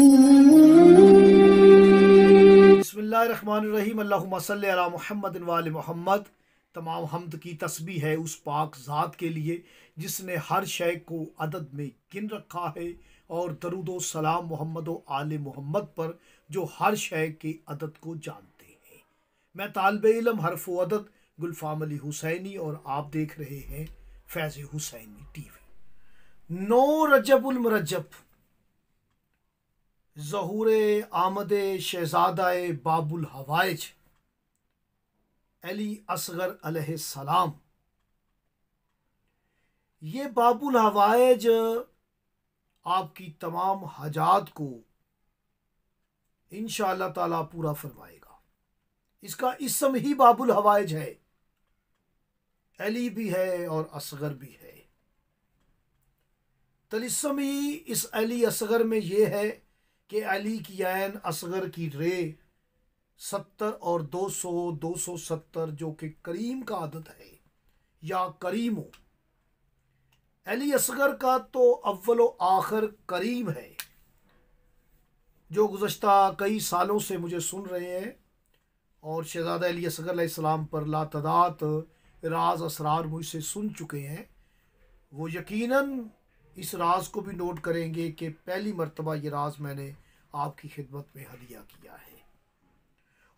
बसमिल्लाम्मद वाल मोहम्मद तमाम हमद की तस्बी है उस पाक ज़ात के लिए जिसने हर शय को अदद में गिन रखा है और दरुदो सलाम मोहम्मद आल मोहम्मद पर जो हर शय के अदद को जानते हैं मैं तालब इलम हरफ अदद गुलफाम अली हुसैनी और आप देख रहे हैं फैज़ हुसैनी टी वी नौ रजबुलमरजब जहूर आमद شہزادہ बाबुल हवाज अली असगर علیہ ये बाबुल हवाइज आपकी तमाम हजात को इन ताला पूरा फरमाएगा इसका इसम ही बाबुल हवाइज है अली भी है और असगर भी है तलिसम ही इस अली असगर में ये है के अली की आयन असगर की रे सत्तर और दो सौ दो सौ सत्तर जो कि करीम का आदत है या करीम अली असगर का तो अव्वल आखिर करीम है जो गुज्त कई सालों से मुझे सुन रहे हैं और शहजादा अली असगर सलाम पर लातदात राज असरार मुझसे सुन चुके हैं वो यकीनन इस राज को भी नोट करेंगे कि पहली मरतबा ये राज मैंने आपकी खिदमत में हदिया किया है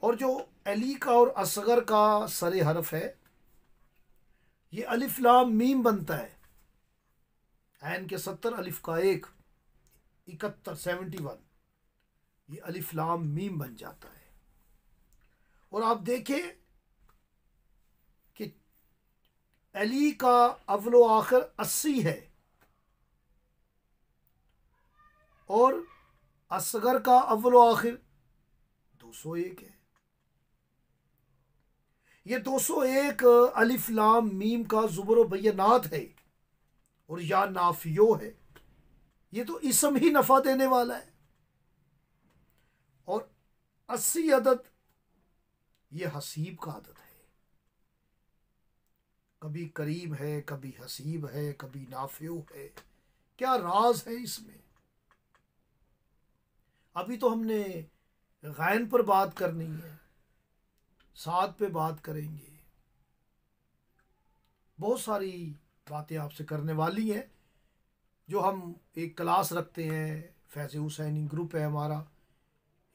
और जो अली का और असगर का सर हरफ है ये अलिफ लाम मीम बनता है एन के सत्तर अलिफ का एक इकहत्तर सेवेंटी वन ये अलिफ लाम मीम बन जाता है और आप देखें कि अली का अवलो आखिर अस्सी है और असगर का अव्वल आखिर दो सौ एक है ये दो सौ एक अलिफ्लाम मीम का जुबर बैनात है और या नाफियो है ये तो इसम ही नफ़ा देने वाला है और अस्सी अदद ये हसीब का आदत है कभी करीब है कभी हसीब है कभी नाफियो है क्या राज है इसमें अभी तो हमने गैन पर बात करनी है साथ पे बात करेंगे बहुत सारी बातें आपसे करने वाली हैं जो हम एक क्लास रखते हैं फैज़ हुसैनी ग्रुप है हमारा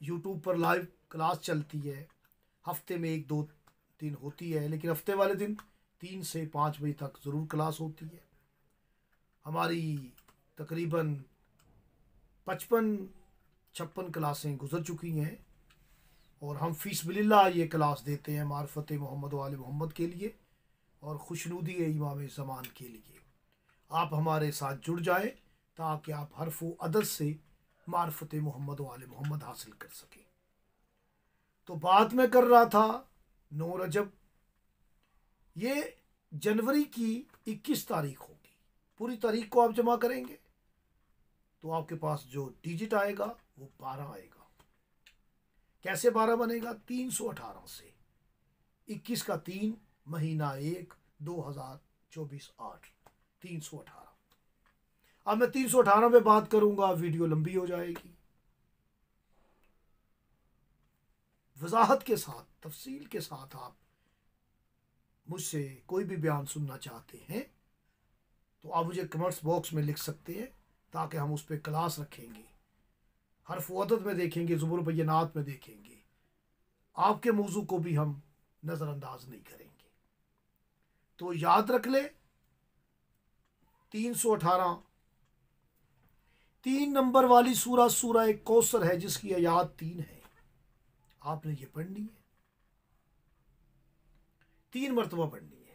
यूट्यूब पर लाइव क्लास चलती है हफ्ते में एक दो दिन होती है लेकिन हफ्ते वाले दिन तीन से पाँच बजे तक ज़रूर क्लास होती है हमारी तकरीबन पचपन छप्पन क्लासें गुजर चुकी हैं और हम फीस बिल्ला ये क्लास देते हैं मार्फत मोहम्मद वाल मोहम्मद के लिए और खुशनुदी इमाम ज़मान के लिए आप हमारे साथ जुड़ जाएँ ताकि आप हरफ अदद से मार्फत मोहम्मद वाल मोहम्मद हासिल कर सकें तो बात मैं कर रहा था नौ रजब ये जनवरी की 21 तारीख होगी पूरी तारीख को आप जमा करेंगे तो आपके पास जो डिजिट आएगा वो बारह आएगा कैसे बारह बनेगा तीन सौ अठारह से इक्कीस का तीन महीना एक दो हज़ार चौबीस आठ तीन सौ अठारह अब मैं तीन सौ अठारह में बात करूंगा वीडियो लंबी हो जाएगी वजाहत के साथ तफसील के साथ आप मुझसे कोई भी बयान सुनना चाहते हैं तो आप मुझे कमेंट्स बॉक्स में लिख सकते हैं ताकि हम उस पर क्लास रखेंगे हर फवदत में देखेंगे ज़ुबर बैनात में देखेंगे आपके मौजू को भी हम नज़रअंदाज नहीं करेंगे तो याद रख ले तीन सौ अठारह तीन नंबर वाली सूरा सूरा कौसर है जिसकी आयात तीन है आपने ये पढ़नी है तीन मरतबा पढ़नी है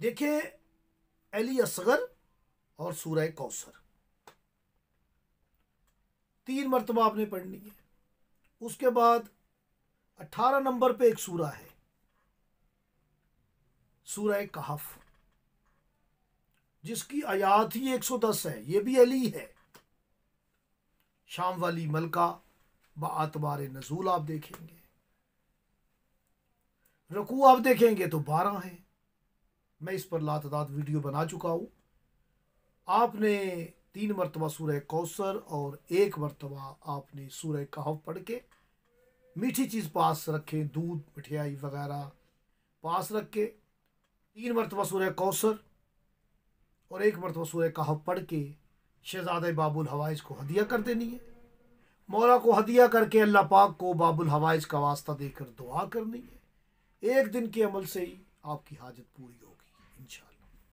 देखे अली असगर और सूरह कौसर तीन मरतबा आपने पढ़नी है उसके बाद अट्ठारह नंबर पे एक सूरा है सूरह कहफ जिसकी आयात ही 110 है ये भी अली है शाम वाली मलका बातबार नजूल आप देखेंगे रकू आप देखेंगे तो बारह है मैं इस पर लातदाद वीडियो बना चुका हूं आपने तीन मरतबा सूर्य कौसर और एक मरतबा आपने सूर्य कहव पढ़ के मीठी चीज़ पास रखें दूध मिठाई वगैरह पास रख के तीन मरतबा सूर्य कौसर और एक मरतबा सूर्य कहव पढ़ के शहजाद बाबुल हवाइज को हदिया कर देनी है मौला को हदिया करके अल्लाह पाक को बाबुल हवाइज का वास्ता देकर दुआ करनी है एक दिन के अमल से ही आपकी हाजत पूरी होगी इन